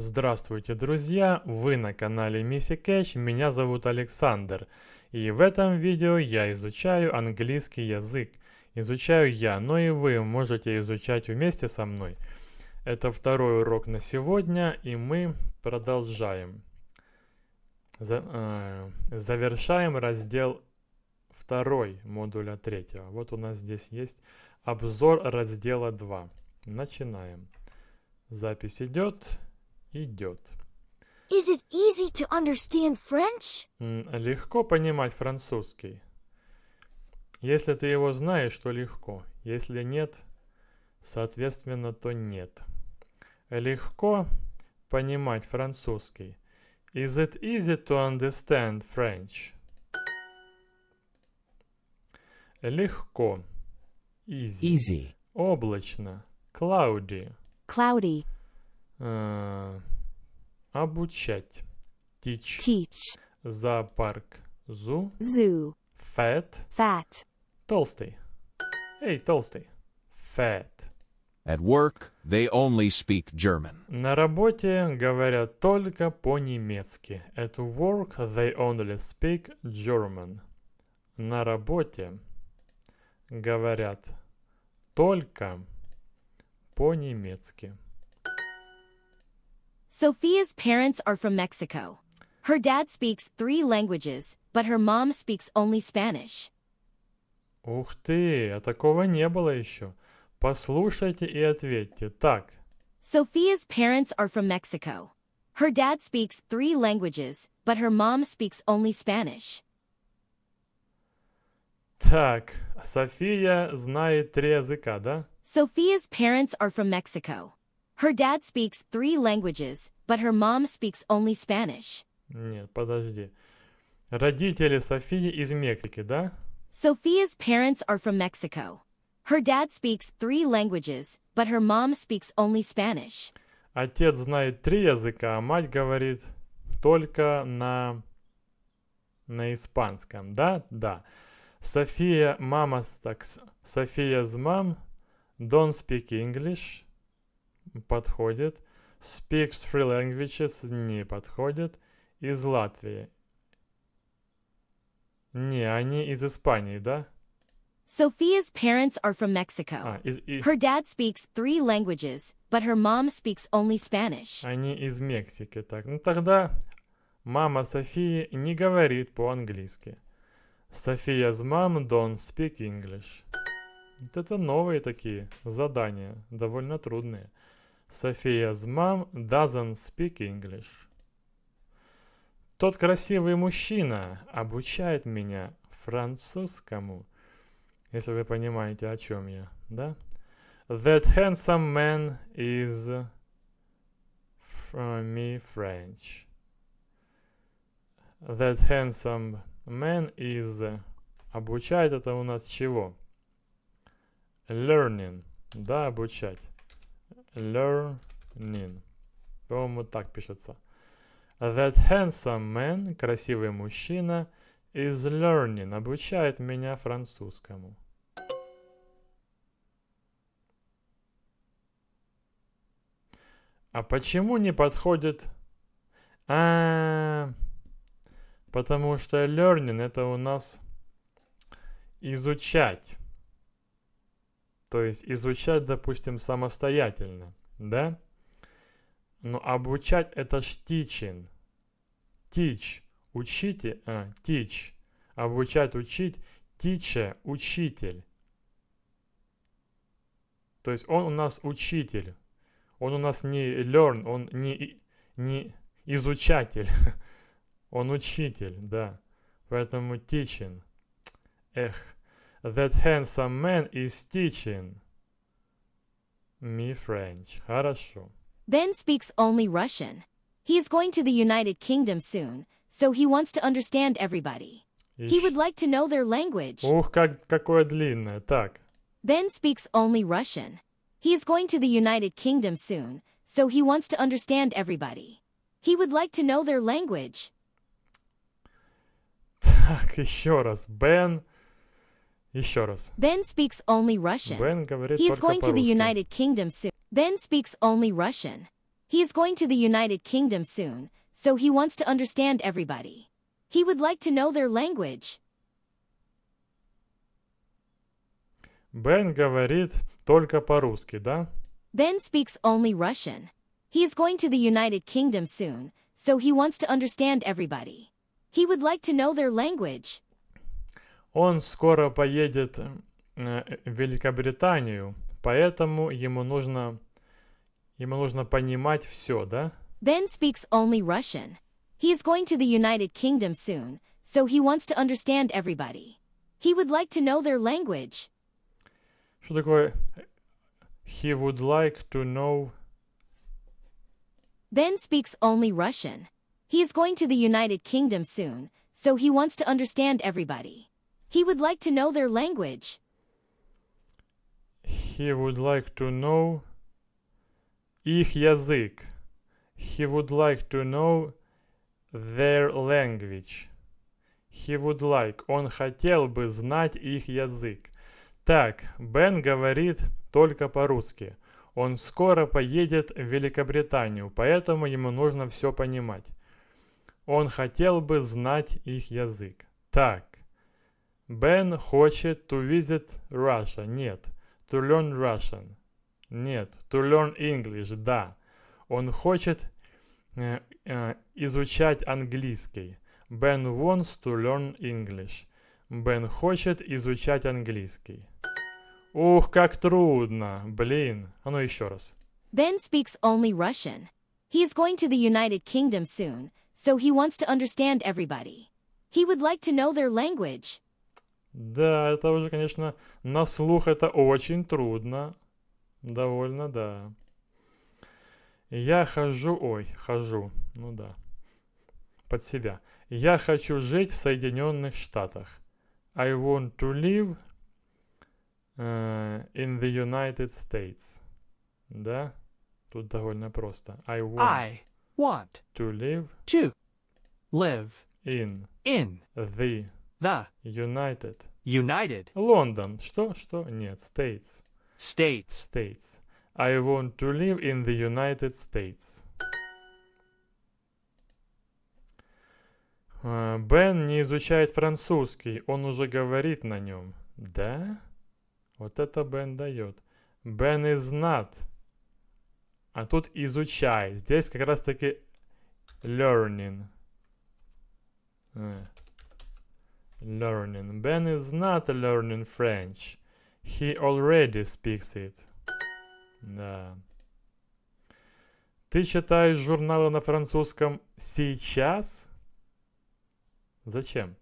Здравствуйте, друзья! Вы на канале Мисси Кэш. меня зовут Александр. И в этом видео я изучаю английский язык. Изучаю я, но и вы можете изучать вместе со мной. Это второй урок на сегодня, и мы продолжаем. За, э, завершаем раздел второй модуля третьего. Вот у нас здесь есть обзор раздела 2. Начинаем. Запись идет идет. Is it easy to understand French? Легко понимать французский. Если ты его знаешь, то легко. Если нет, соответственно, то нет. Легко понимать французский. Is it easy to understand French? Легко. Easy. Easy. Облачно. Cloudy. Cloudy. Э, обучать. Teach. Teach. Зоопарк. Zoo. Zoo. Fat. Fat. Толстый. Эй, толстый. Fat. At work, they only speak German. На работе говорят только по-немецки. At work, they only speak German. На работе говорят только по-немецки. Sophia's parents are from Mexico. Her dad speaks three languages, but her mom speaks only Spanish. Ух ты, а такого не было еще. Послушайте и ответьте. Так. Sophia's parents are from Mexico. Her dad speaks three languages, but her mom speaks only Spanish. Так, София знает три языка, да? Sophia's parents are from Mexico. Her dad speaks three languages, but her mom speaks only Spanish. Нет, подожди. Родители Софии из Мексики, да? Sophia's parents are from Mexico. Her dad speaks three languages, but her mom speaks only Spanish. Отец знает три языка, а мать говорит только на на испанском, да? Да. София, мама, так, София's mom don't speak English подходит. Speaks three languages не подходит. Из Латвии. Не, они из Испании, да? Sophia's parents are from Mexico. А, из, и... Her dad speaks three languages, but her mom speaks only Spanish. Они из Мексики, так. Ну тогда мама Софии не говорит по-английски. Софиa's mom don't speak English. Вот это новые такие задания, довольно трудные. Софиa's mom doesn't speak English. Тот красивый мужчина обучает меня французскому. Если вы понимаете, о чем я, да? That handsome man is from me French. That handsome man is... Обучает это у нас чего? Learning, да, обучать learning. По-моему, так пишется. That handsome man, красивый мужчина, is learning, обучает меня французскому. А почему не подходит... А, а, потому что learning это у нас изучать. То есть изучать, допустим, самостоятельно, да? Но обучать это ж teaching. Teach. Учите, а, teach. Обучать, учить. Teacher, учитель. То есть он у нас учитель. Он у нас не learn, он не, не изучатель. он учитель, да. Поэтому teaching. Эх. that handsome man is teaching me French. Хорошо. Ben speaks only Russian. He is going to the United Kingdom soon, so he wants to understand everybody. He would like to know their language. Ух, как, какое длинное. Так. Ben speaks only Russian. He is going to the United Kingdom soon, so he wants to understand everybody. He would like to know their language. Так, еще раз. Ben Еще раз. Ben speaks only Russian. Бен говорит He's going to the United Kingdom soon. Ben speaks only Russian. He is going to the United Kingdom soon, so he wants to understand everybody. He would like to know their language. Бен говорит только по-русски, да? Ben speaks only Russian. He is going to the United Kingdom soon, so he wants to understand everybody. He would like to know their language. Он скоро поедет в Великобританию, поэтому ему нужно, ему нужно понимать все, да? Ben speaks only Russian. He is going to the United Kingdom soon, so he wants to understand everybody. He would like to know their language. Что такое he would like to know? Ben speaks only Russian. He is going to the United Kingdom soon, so he wants to understand everybody. He would like to know their language. He would like to know их язык. He would like to know their language. He would like. Он хотел бы знать их язык. Так, Бен говорит только по-русски. Он скоро поедет в Великобританию, поэтому ему нужно все понимать. Он хотел бы знать их язык. Так. Бен хочет to visit Russia. Нет. To learn Russian. Нет. To learn English. Да. Он хочет э, э, изучать английский. Ben wants to learn English. Бен хочет изучать английский. Ух, как трудно. Блин. А ну еще раз. Ben speaks only Russian. He is going to the United Kingdom soon, so he wants to understand everybody. He would like to know their language. Да, это уже, конечно, на слух это очень трудно. Довольно, да. Я хожу, ой, хожу, ну да, под себя. Я хочу жить в Соединенных Штатах. I want to live uh, in the United States. Да? Тут довольно просто. I want, I want to live to live in in the the United United. Лондон. Что? Что? Нет. States. States. States. I want to live in the United States. А, Бен не изучает французский, он уже говорит на нем. Да? Вот это Бен дает. Бен is not. А тут изучай. Здесь как раз таки learning. А. Learning. Ben is not learning French. He already speaks it. Да. Ты читаешь журналы на французском сейчас? Зачем?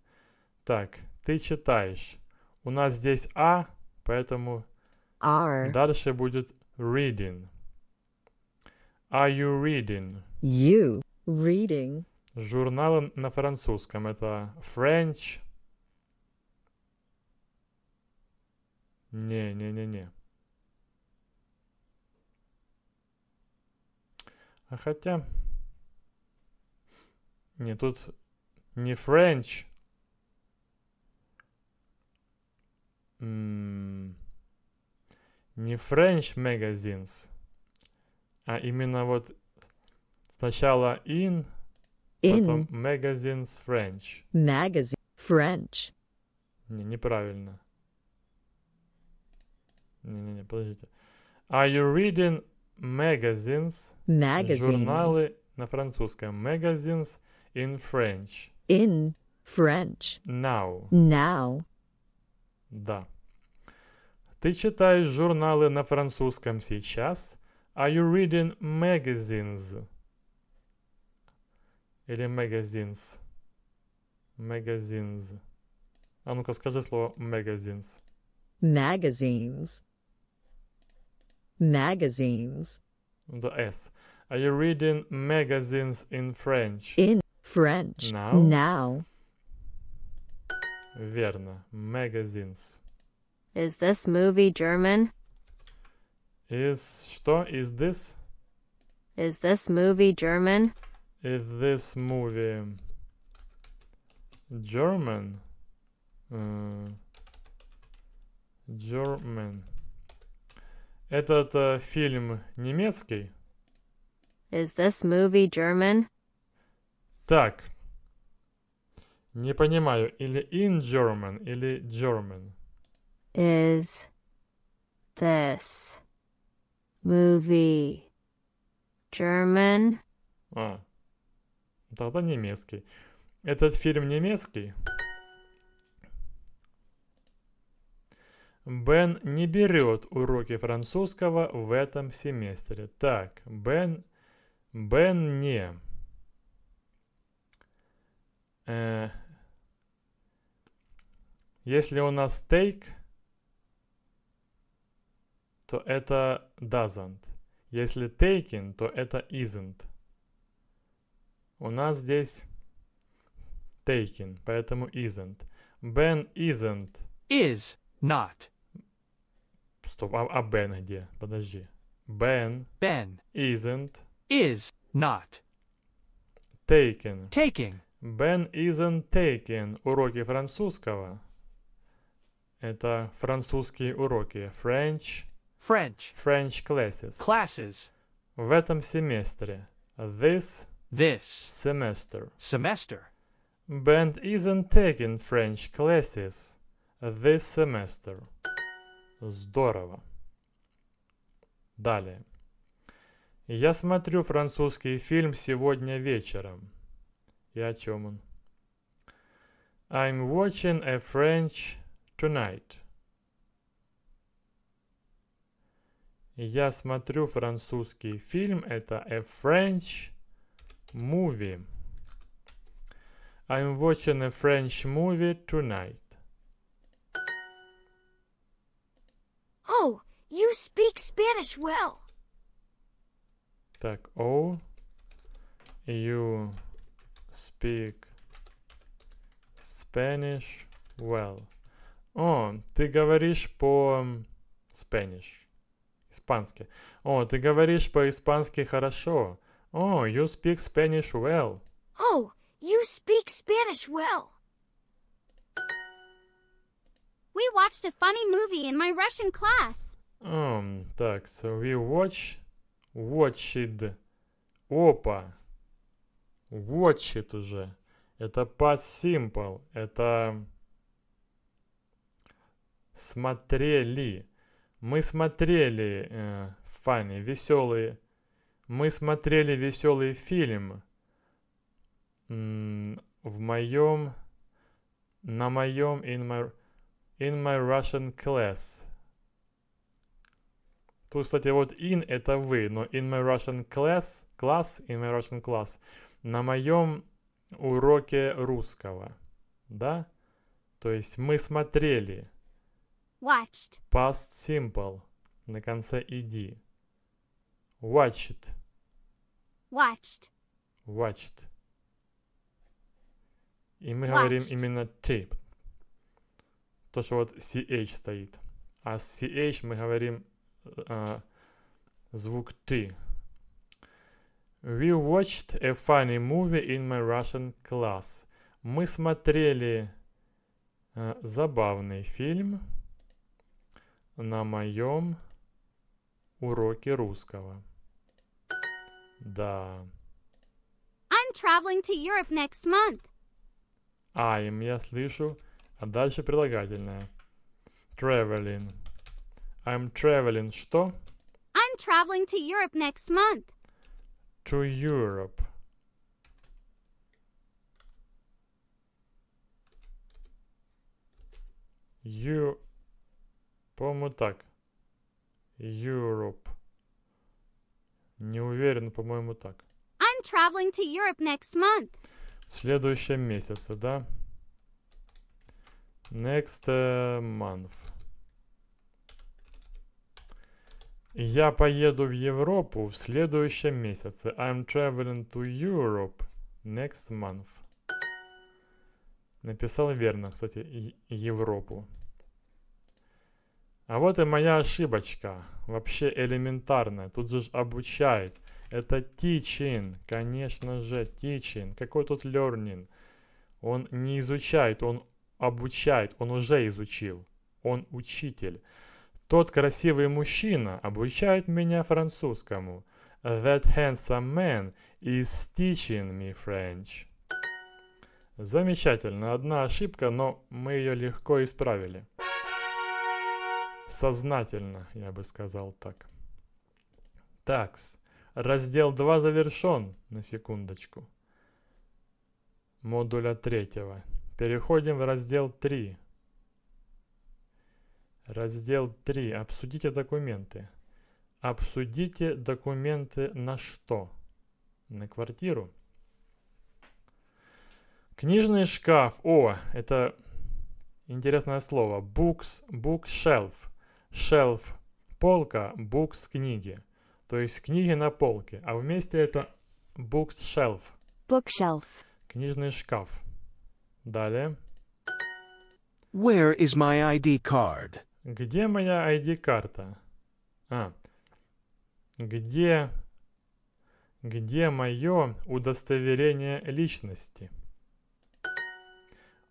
Так, ты читаешь. У нас здесь А, поэтому R. дальше будет reading. Are you reading? You reading. Журналы на французском. Это French Не-не-не-не. А хотя... Не, тут не French. М-м-м. не French магазинс, А именно вот сначала in, in. потом magazines French. Magazine French. Не, неправильно. Не-не-не, подождите. Are you reading magazines? Magazines. Журналы на французском. Magazines in French. In French. Now. Now. Да. Ты читаешь журналы на французском сейчас? Are you reading magazines? Или magazines? Magazines. А ну-ка, скажи слово magazines. Magazines. magazines. The S. Are you reading magazines in French? In French. Now. Now. Верно. Magazines. Is this movie German? Is что is this? Is this movie German? Is this movie German? Uh, German. Этот э, фильм немецкий? Is this movie German? Так. Не понимаю, или in German, или German. Is this movie German? А, тогда немецкий. Этот фильм немецкий? Бен не берет уроки французского в этом семестре. Так, Бен... Бен не... Э, если у нас take, то это doesn't. Если taking, то это isn't. У нас здесь taking, поэтому isn't. Ben isn't. Is not. Стоп, а, а Ben где? Подожди. Ben, Ben isn't is not taken. Taking. Ben isn't taken. Уроки французского. Это французские уроки. French. French. French classes. Classes. В этом семестре. This. This. Semester. Semester. Ben isn't taking French classes this semester. Здорово. Далее. Я смотрю французский фильм сегодня вечером. И о чем он? I'm watching a French tonight. Я смотрю французский фильм. Это a French movie. I'm watching a French movie tonight. You speak Spanish well. Так, oh, you speak Spanish well. О, ты говоришь по Spanish, испански. О, ты говоришь по-испански хорошо. О, oh, you speak Spanish well. Oh, you speak Spanish well. We watched a funny movie in my Russian class. Um, так, so we watch, watched. Опа. watched уже. Это past simple. Это смотрели. Мы смотрели э, funny, веселые. Мы смотрели веселый фильм. М в моем... На моем... In my, in my Russian class. Тут, кстати, вот in — это вы, но in my Russian class, class, in my Russian class, на моем уроке русского, да? То есть мы смотрели. Watched. Past simple. На конце иди. Watched. Watched. Watched. И мы Watched. говорим именно ты. То, что вот CH стоит. А с CH мы говорим а, звук Т. We watched a funny movie in my Russian class. Мы смотрели а, забавный фильм на моем уроке русского. Да. I'm traveling to Europe next month. I'm, а, я слышу, а дальше прилагательное. Traveling. I'm traveling что? I'm traveling to Europe next month. To Europe. Ю... По-моему, так. Europe. Не уверен, по-моему, так. I'm traveling to Europe next month. В следующем месяце, да? Next month. Я поеду в Европу в следующем месяце. I'm traveling to Europe next month. Написал верно, кстати, Европу. А вот и моя ошибочка. Вообще элементарная. Тут же обучает. Это teaching. Конечно же, teaching. Какой тут learning? Он не изучает, он обучает. Он уже изучил. Он учитель. Тот красивый мужчина обучает меня французскому. That handsome man is teaching me French. Замечательно, одна ошибка, но мы ее легко исправили. Сознательно, я бы сказал так. Такс. Раздел 2 завершен, на секундочку. Модуля третьего. Переходим в раздел 3. Раздел 3. Обсудите документы. Обсудите документы на что? На квартиру. Книжный шкаф. О, это интересное слово. Books, bookshelf. Shelf – полка, books – книги. То есть книги на полке. А вместе это bookshelf. Bookshelf. Книжный шкаф. Далее. Where is my ID card? Где моя ID-карта? А, где, где мое удостоверение личности?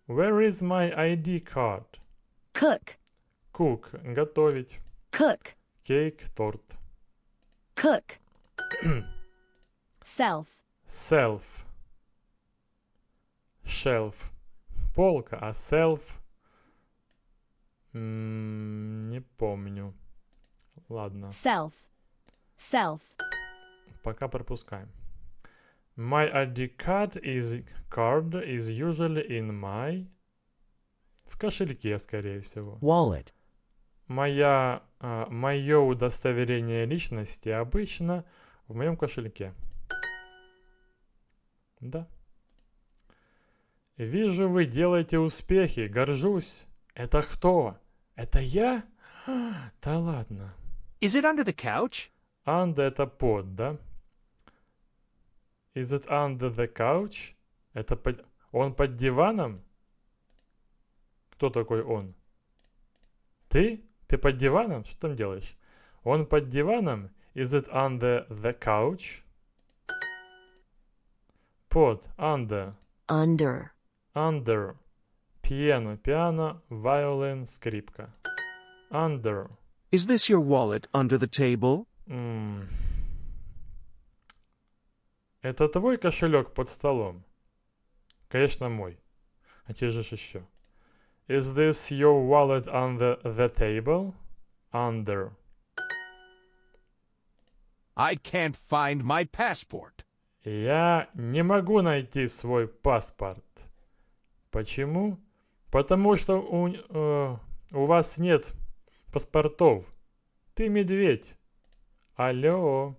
Where is my ID card? Cook. Cook. Готовить. Cook. Кейк, торт. Cook. Self. Self. Shelf. Полка, а self не помню. Ладно. Self. Self. Пока пропускаем. My ID card is card is usually in my в кошельке, скорее всего. Wallet. Моя а, мое удостоверение личности обычно в моем кошельке. Да. Вижу, вы делаете успехи, горжусь. Это кто? Это я? Да ладно. Is it under the couch? Under это под, да? Is it under the couch? Это под... Он под диваном? Кто такой он? Ты? Ты под диваном? Что там делаешь? Он под диваном? Is it under the couch? Под. Under. Under. Under. Piano, piano, violin, скрипка. Under. Is this your wallet under the table? Mm. Это твой кошелек под столом? Конечно, мой. А те же еще. Is this your wallet under the table? Under. I can't find my passport. Я не могу найти свой паспорт. Почему? Потому что у, э, у вас нет паспортов. Ты медведь. Алло.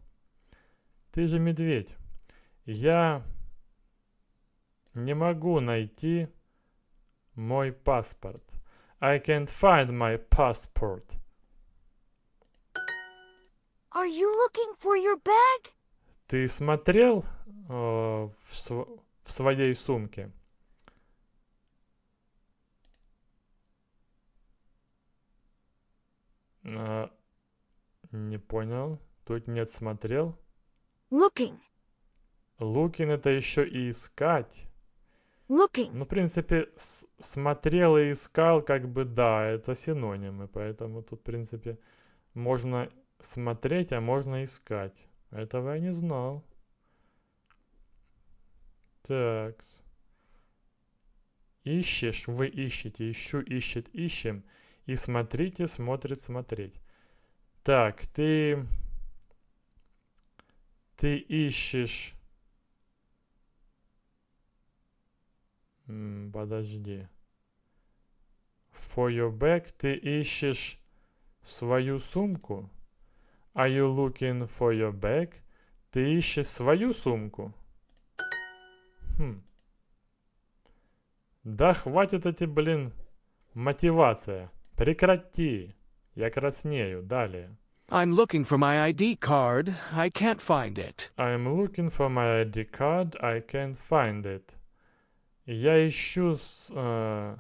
Ты же медведь. Я не могу найти мой паспорт. I can't find my passport. Are you looking for your bag? Ты смотрел э, в, св в своей сумке? А, не понял. Тут нет смотрел. Looking. Looking это еще и искать. Looking. Ну, в принципе, смотрел и искал, как бы, да, это синонимы. Поэтому тут, в принципе, можно смотреть, а можно искать. Этого я не знал. Так. Ищешь, вы ищете, ищу, ищет, ищем. И смотрите, смотрит, смотреть. Так, ты... Ты ищешь... Подожди. For your bag ты ищешь свою сумку. Are you looking for your bag? Ты ищешь свою сумку. Хм. Да хватит эти, блин, мотивация. Прекрати. Я краснею. Далее. I'm looking for my ID card. I can't find it. I'm looking for my ID card. I can't find it. Я ищу э,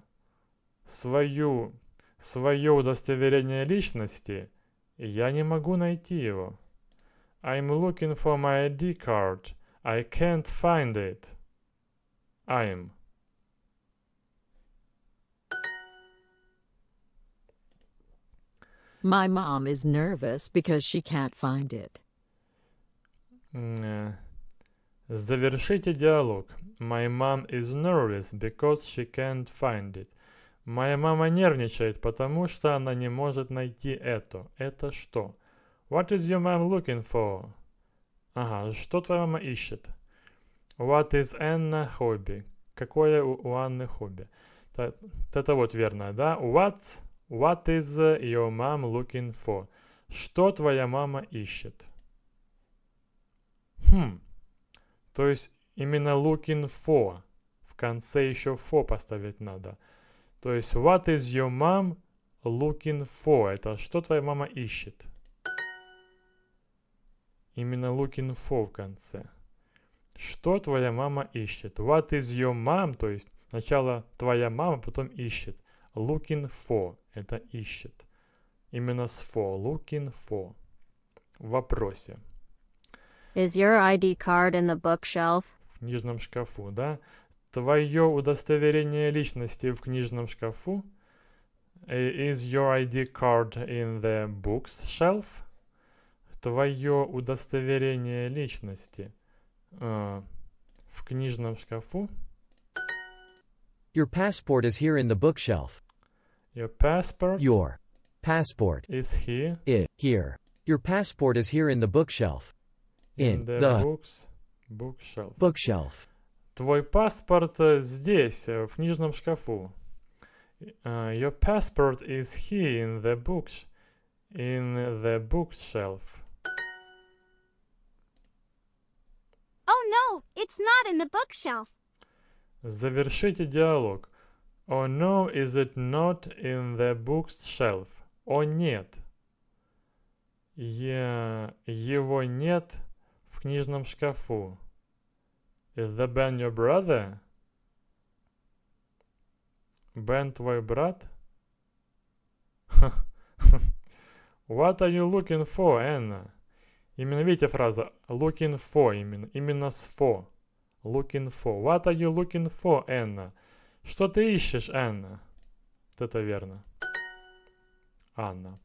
свою, свое удостоверение личности. Я не могу найти его. I'm looking for my ID card. I can't find it. I'm. My mom is nervous because she can't find it. Э, завершите диалог. My mom is nervous because she can't find it. Моя мама нервничает, потому что она не может найти это. Это что? What is your mom looking for? Ага, что твоя мама ищет? What is Anna hobby? Какое у, у Анны хобби? Это, вот верно, да? What What is your mom looking for? Что твоя мама ищет? Хм. То есть именно looking for. В конце еще for поставить надо. То есть what is your mom looking for? Это что твоя мама ищет? Именно looking for в конце. Что твоя мама ищет? What is your mom? То есть сначала твоя мама, потом ищет. Looking for – это ищет. Именно с for. Looking for. В вопросе. Is your ID card in the bookshelf? В книжном шкафу, да? Твое удостоверение личности в книжном шкафу? Э, is your ID card in the bookshelf? Твое удостоверение личности э, в книжном шкафу? Your passport is here in the bookshelf. Your passport? Your passport is here. It, here. Your passport is here in the bookshelf. In, in the, the books, bookshelf. bookshelf. Твой паспорт э, здесь, э, в книжном шкафу. Uh, your passport is here in the books, in the bookshelf. Oh no, it's not in the bookshelf. Завершите диалог. Oh no, is it not in the bookshelf? О oh, нет. Е... Его нет в книжном шкафу. Is the Ben your brother? Бен твой брат? What are you looking for, Anna? Именно видите фраза looking for, именно, именно с for. Looking for. What are you looking for, Anna? Что ты ищешь, Анна? Вот это верно. Анна.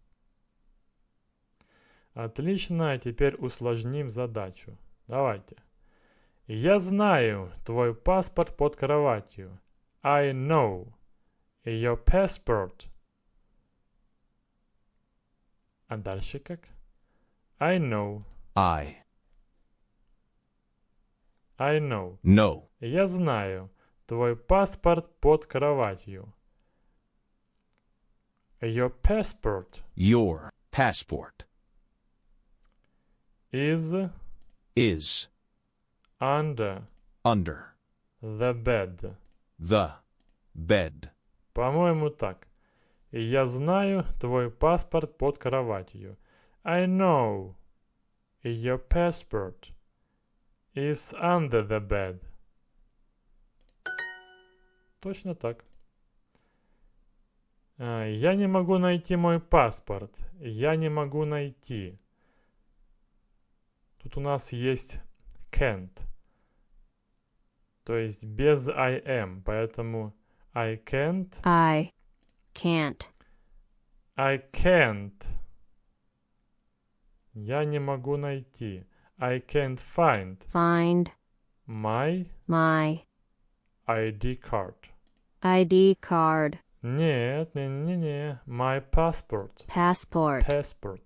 Отлично, теперь усложним задачу. Давайте. Я знаю твой паспорт под кроватью. I know your passport. А дальше как? I know. I. I know. No. Я знаю. Твой паспорт под кроватью. Your passport. Your passport. Is. Is. Under. Under. The bed. The bed. По-моему, так. Я знаю твой паспорт под кроватью. I know your passport is under the bed. Точно так. А, я не могу найти мой паспорт. Я не могу найти. Тут у нас есть can't. То есть без I am. Поэтому I can't. I can't. I can't. Я не могу найти. I can't find. Find. My. My. ID card. ID card. Нет, не, не, не. My passport. Passport. Passport.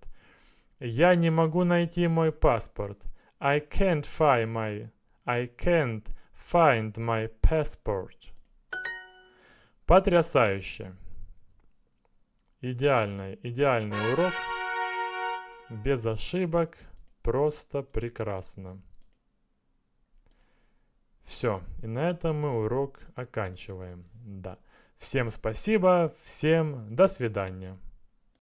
Я не могу найти мой паспорт. I can't find my... I can't find my passport. Потрясающе. Идеальный, идеальный урок. Без ошибок. Просто прекрасно. Все, и на этом мы урок оканчиваем. Да. Всем спасибо, всем до свидания.